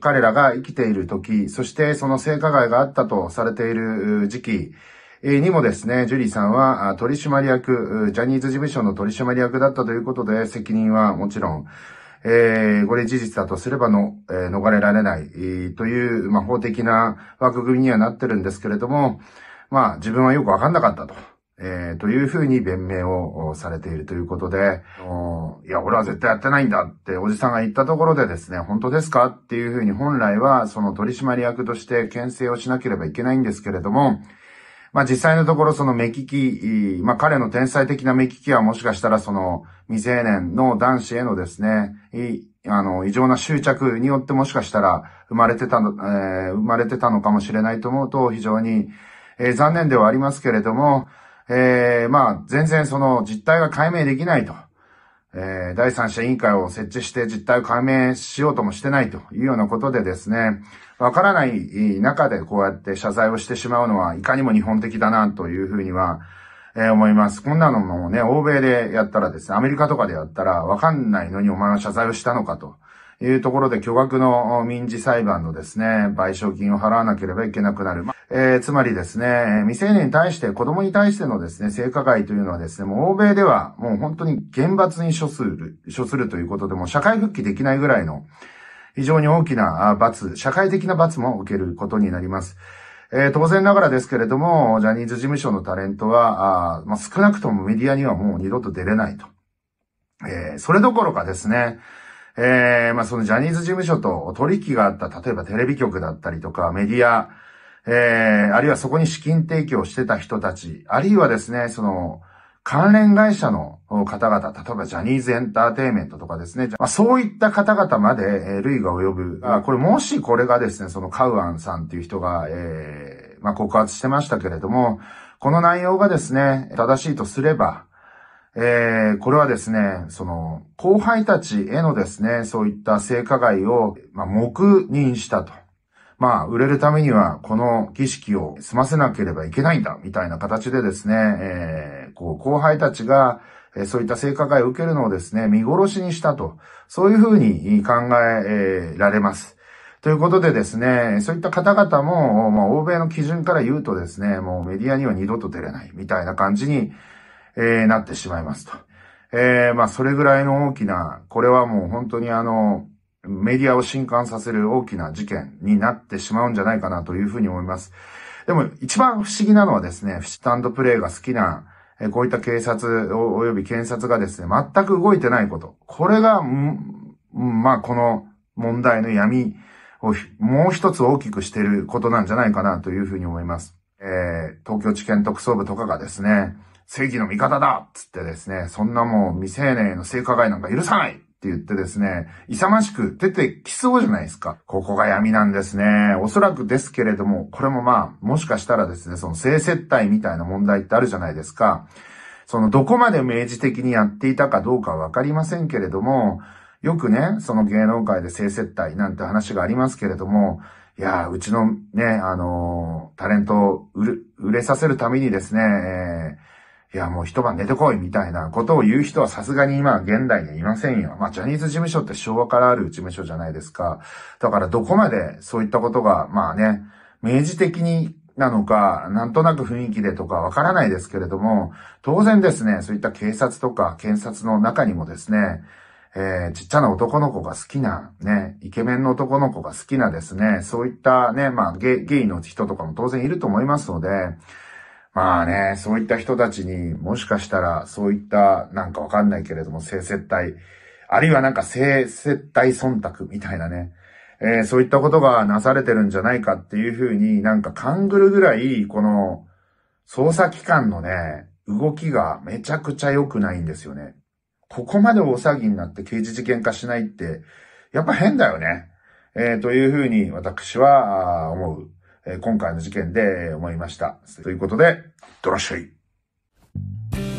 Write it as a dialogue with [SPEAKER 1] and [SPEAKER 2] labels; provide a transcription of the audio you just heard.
[SPEAKER 1] 彼らが生きている時、そしてその性加害があったとされている時期にもですね、ジュリーさんは取締役、ジャニーズ事務所の取締役だったということで、責任はもちろん、えー、これ事実だとすればの、えー、逃れられない、えー、という、まあ、法的な枠組みにはなってるんですけれども、まあ、自分はよくわかんなかったと。えー、というふうに弁明をされているということで、いや、俺は絶対やってないんだっておじさんが言ったところでですね、本当ですかっていうふうに本来はその取締役として牽制をしなければいけないんですけれども、まあ実際のところその目利き、まあ彼の天才的な目利きはもしかしたらその未成年の男子へのですね、あの、異常な執着によってもしかしたら生まれてたの、えー、生まれてたのかもしれないと思うと非常に、えー、残念ではありますけれども、えー、まあ、全然その実態が解明できないと。えー、第三者委員会を設置して実態を解明しようともしてないというようなことでですね、わからない中でこうやって謝罪をしてしまうのはいかにも日本的だなというふうには、えー、思います。こんなのもね、欧米でやったらですね、アメリカとかでやったらわかんないのにお前は謝罪をしたのかと。いうところで巨額の民事裁判のですね、賠償金を払わなければいけなくなる。まえー、つまりですね、未成年に対して、子供に対してのですね、性加害というのはですね、もう欧米ではもう本当に厳罰に処する、処するということでも社会復帰できないぐらいの非常に大きな罰、社会的な罰も受けることになります。えー、当然ながらですけれども、ジャニーズ事務所のタレントは、あまあ、少なくともメディアにはもう二度と出れないと。えー、それどころかですね、えー、まあそのジャニーズ事務所と取引があった、例えばテレビ局だったりとかメディア、えー、あるいはそこに資金提供してた人たち、あるいはですね、その、関連会社の方々、例えばジャニーズエンターテイメントとかですね、まあ、そういった方々まで、えー、類が及ぶあ。これもしこれがですね、そのカウアンさんっていう人が、えー、まあ、告発してましたけれども、この内容がですね、正しいとすれば、えー、これはですね、その、後輩たちへのですね、そういった性加害を、まあ、黙認したと。まあ、売れるためには、この儀式を済ませなければいけないんだ、みたいな形でですね、えー、こう、後輩たちが、えそういった性加害を受けるのをですね、見殺しにしたと、そういうふうに考えられます。ということでですね、そういった方々も、まあ、欧米の基準から言うとですね、もうメディアには二度と出れないみたいな感じにえー、なってしまいますと。えー、まあ、それぐらいの大きな、これはもう本当にあの、メディアを震撼させる大きな事件になってしまうんじゃないかなというふうに思います。でも一番不思議なのはですね、スタンドプレイが好きな、こういった警察および検察がですね、全く動いてないこと。これが、まあこの問題の闇をもう一つ大きくしていることなんじゃないかなというふうに思います。えー、東京地検特捜部とかがですね、正義の味方だつってですね、そんなもう未成年への性加害なんか許さないって言ってですね、勇ましく出てきそうじゃないですか。ここが闇なんですね。おそらくですけれども、これもまあ、もしかしたらですね、その性接待みたいな問題ってあるじゃないですか。その、どこまで明示的にやっていたかどうかはわかりませんけれども、よくね、その芸能界で性接待なんて話がありますけれども、いやうちのね、あのー、タレントを売れさせるためにですね、えー、いや、もう一晩寝てこいみたいなことを言う人はさすがに今現代にはいませんよ。まあ、ジャニーズ事務所って昭和からある事務所じゃないですか。だからどこまでそういったことが、まあね、明示的になのか、なんとなく雰囲気でとかわからないですけれども、当然ですね、そういった警察とか検察の中にもですね、えー、ちっちゃな男の子が好きな、ね、イケメンの男の子が好きなですね、そういったね、まあゲ、ゲイの人とかも当然いると思いますので、まあね、そういった人たちにもしかしたらそういったなんかわかんないけれども性接待、あるいはなんか性接待忖度みたいなね、えー、そういったことがなされてるんじゃないかっていうふうになんか勘ぐるぐらいこの捜査機関のね、動きがめちゃくちゃ良くないんですよね。ここまで大騒ぎになって刑事事件化しないって、やっぱ変だよね。えー、というふうに私は思う。え今回の事件で思いました。ということで、ドらッシュイ